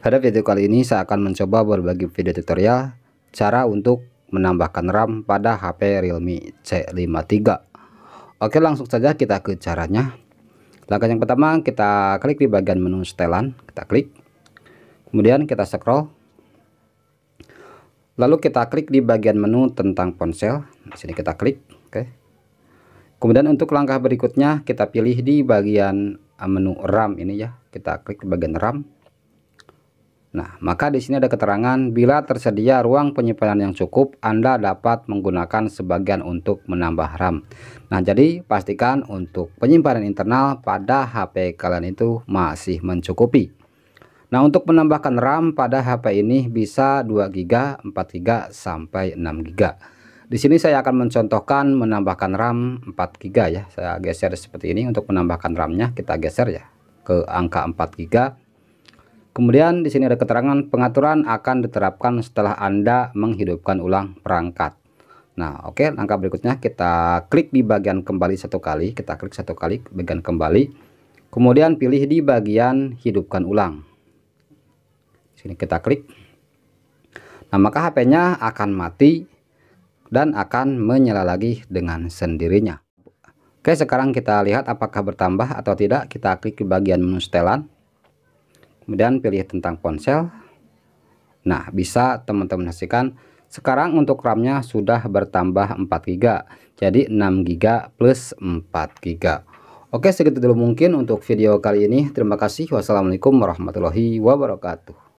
Pada video kali ini saya akan mencoba berbagi video tutorial cara untuk menambahkan RAM pada HP Realme C53. Oke langsung saja kita ke caranya. Langkah yang pertama kita klik di bagian menu setelan, kita klik. Kemudian kita scroll. Lalu kita klik di bagian menu tentang ponsel. Di sini kita klik, oke. Kemudian untuk langkah berikutnya kita pilih di bagian eh, menu RAM ini ya. Kita klik di bagian RAM Nah, maka di sini ada keterangan bila tersedia ruang penyimpanan yang cukup, Anda dapat menggunakan sebagian untuk menambah RAM. Nah, jadi pastikan untuk penyimpanan internal pada HP kalian itu masih mencukupi. Nah, untuk menambahkan RAM pada HP ini bisa 2 GB, 4 GB sampai 6 GB. Di sini saya akan mencontohkan menambahkan RAM 4 GB ya. Saya geser seperti ini untuk menambahkan RAM-nya, kita geser ya ke angka 4 GB Kemudian di sini ada keterangan pengaturan akan diterapkan setelah Anda menghidupkan ulang perangkat. Nah, oke, okay, langkah berikutnya kita klik di bagian kembali satu kali, kita klik satu kali bagian kembali. Kemudian pilih di bagian hidupkan ulang. Di sini kita klik. Nah, maka HP-nya akan mati dan akan menyala lagi dengan sendirinya. Oke, sekarang kita lihat apakah bertambah atau tidak. Kita klik di bagian menu setelan kemudian pilih tentang ponsel nah bisa teman-teman saksikan sekarang untuk RAM-nya sudah bertambah 4GB jadi 6GB plus 4GB Oke segitu dulu mungkin untuk video kali ini terima kasih wassalamualaikum warahmatullahi wabarakatuh